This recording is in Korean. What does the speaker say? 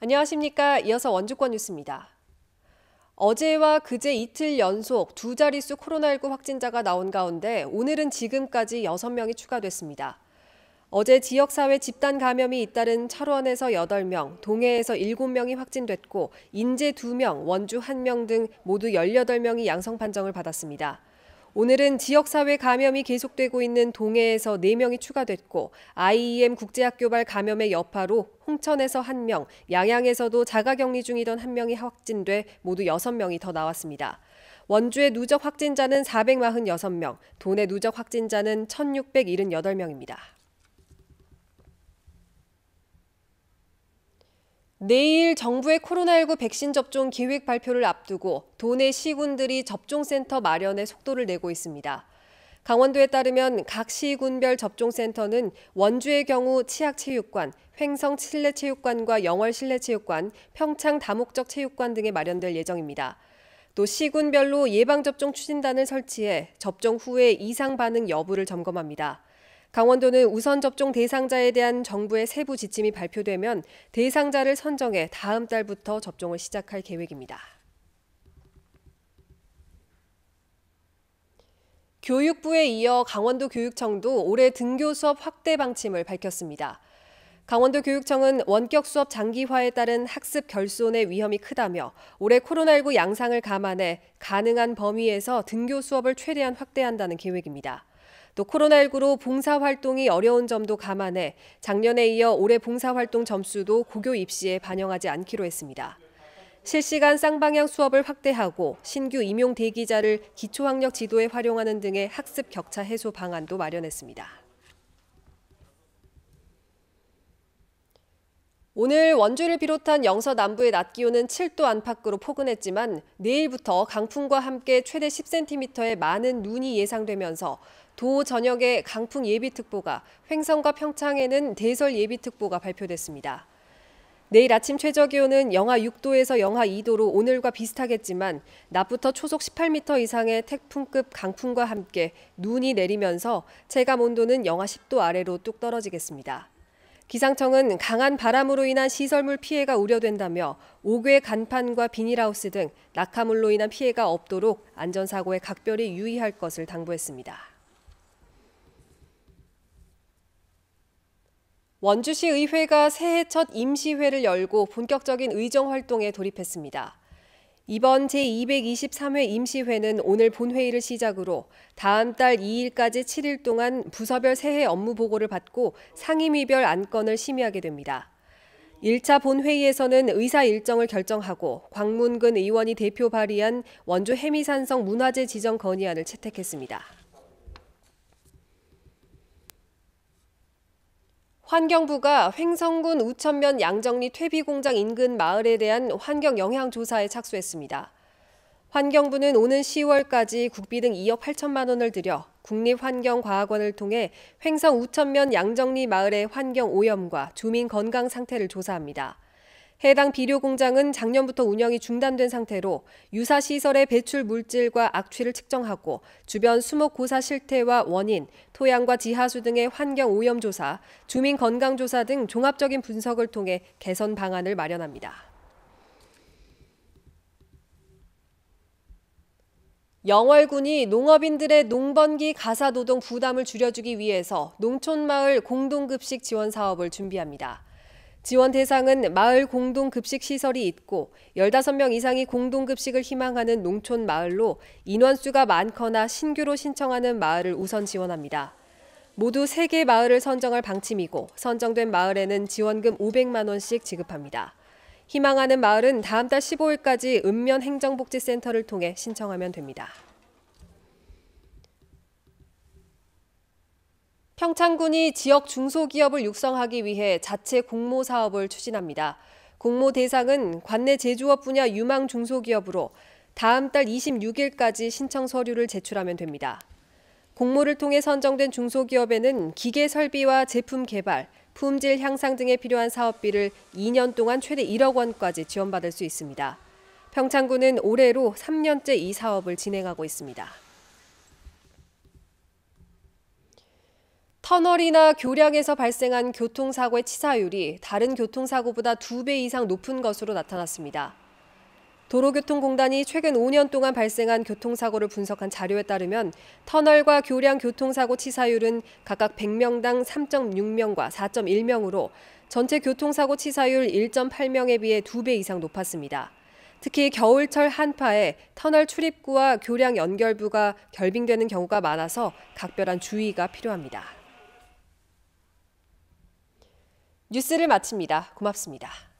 안녕하십니까. 이어서 원주권 뉴스입니다. 어제와 그제 이틀 연속 두 자릿수 코로나19 확진자가 나온 가운데 오늘은 지금까지 6명이 추가됐습니다. 어제 지역사회 집단 감염이 잇따른 철원에서 8명, 동해에서 7명이 확진됐고 인제 2명, 원주 1명 등 모두 18명이 양성 판정을 받았습니다. 오늘은 지역사회 감염이 계속되고 있는 동해에서 4명이 추가됐고 IEM 국제학교발 감염의 여파로 홍천에서 1명, 양양에서도 자가격리 중이던 1명이 확진돼 모두 6명이 더 나왔습니다. 원주의 누적 확진자는 446명, 도내 누적 확진자는 1678명입니다. 내일 정부의 코로나19 백신 접종 기획 발표를 앞두고 도내 시군들이 접종센터 마련에 속도를 내고 있습니다. 강원도에 따르면 각 시군별 접종센터는 원주의 경우 치악체육관, 횡성 실내체육관과 영월실내체육관, 평창 다목적 체육관 등에 마련될 예정입니다. 또 시군별로 예방접종 추진단을 설치해 접종 후에 이상 반응 여부를 점검합니다. 강원도는 우선 접종 대상자에 대한 정부의 세부 지침이 발표되면 대상자를 선정해 다음 달부터 접종을 시작할 계획입니다. 교육부에 이어 강원도 교육청도 올해 등교 수업 확대 방침을 밝혔습니다. 강원도 교육청은 원격 수업 장기화에 따른 학습 결손의 위험이 크다며 올해 코로나19 양상을 감안해 가능한 범위에서 등교 수업을 최대한 확대한다는 계획입니다. 또 코로나19로 봉사활동이 어려운 점도 감안해 작년에 이어 올해 봉사활동 점수도 고교 입시에 반영하지 않기로 했습니다. 실시간 쌍방향 수업을 확대하고 신규 임용 대기자를 기초학력 지도에 활용하는 등의 학습 격차 해소 방안도 마련했습니다. 오늘 원주를 비롯한 영서 남부의 낮 기온은 7도 안팎으로 포근했지만 내일부터 강풍과 함께 최대 10cm의 많은 눈이 예상되면서 도 전역에 강풍 예비특보가, 횡성과 평창에는 대설 예비특보가 발표됐습니다. 내일 아침 최저 기온은 영하 6도에서 영하 2도로 오늘과 비슷하겠지만 낮부터 초속 18m 이상의 태풍급 강풍과 함께 눈이 내리면서 체감 온도는 영하 10도 아래로 뚝 떨어지겠습니다. 기상청은 강한 바람으로 인한 시설물 피해가 우려된다며 옥외 간판과 비닐하우스 등 낙하물로 인한 피해가 없도록 안전사고에 각별히 유의할 것을 당부했습니다. 원주시 의회가 새해 첫 임시회를 열고 본격적인 의정 활동에 돌입했습니다. 이번 제223회 임시회는 오늘 본회의를 시작으로 다음 달 2일까지 7일 동안 부서별 새해 업무 보고를 받고 상임위별 안건을 심의하게 됩니다. 1차 본회의에서는 의사 일정을 결정하고 광문근 의원이 대표 발의한 원주 해미산성 문화재 지정 건의안을 채택했습니다. 환경부가 횡성군 우천면 양정리 퇴비공장 인근 마을에 대한 환경 영향 조사에 착수했습니다. 환경부는 오는 10월까지 국비 등 2억 8천만 원을 들여 국립환경과학원을 통해 횡성 우천면 양정리 마을의 환경 오염과 주민 건강 상태를 조사합니다. 해당 비료 공장은 작년부터 운영이 중단된 상태로 유사 시설의 배출 물질과 악취를 측정하고 주변 수목 고사 실태와 원인, 토양과 지하수 등의 환경 오염 조사, 주민 건강 조사 등 종합적인 분석을 통해 개선 방안을 마련합니다. 영월군이 농업인들의 농번기 가사 노동 부담을 줄여주기 위해서 농촌마을 공동급식 지원 사업을 준비합니다. 지원 대상은 마을 공동급식 시설이 있고 15명 이상이 공동급식을 희망하는 농촌 마을로 인원수가 많거나 신규로 신청하는 마을을 우선 지원합니다. 모두 3개 마을을 선정할 방침이고 선정된 마을에는 지원금 500만 원씩 지급합니다. 희망하는 마을은 다음 달 15일까지 읍면 행정복지센터를 통해 신청하면 됩니다. 평창군이 지역 중소기업을 육성하기 위해 자체 공모 사업을 추진합니다. 공모 대상은 관내 제조업 분야 유망 중소기업으로 다음 달 26일까지 신청 서류를 제출하면 됩니다. 공모를 통해 선정된 중소기업에는 기계 설비와 제품 개발, 품질 향상 등에 필요한 사업비를 2년 동안 최대 1억 원까지 지원받을 수 있습니다. 평창군은 올해로 3년째 이 사업을 진행하고 있습니다. 터널이나 교량에서 발생한 교통사고의 치사율이 다른 교통사고보다 두 배 이상 높은 것으로 나타났습니다. 도로교통공단이 최근 5년 동안 발생한 교통사고를 분석한 자료에 따르면 터널과 교량 교통사고 치사율은 각각 100명당 3.6명과 4.1명으로 전체 교통사고 치사율 1.8명에 비해 두 배 이상 높았습니다. 특히 겨울철 한파에 터널 출입구와 교량 연결부가 결빙되는 경우가 많아서 각별한 주의가 필요합니다. 뉴스를 마칩니다. 고맙습니다.